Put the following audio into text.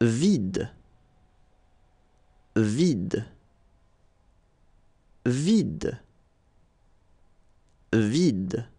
vide, vide, vide, vide.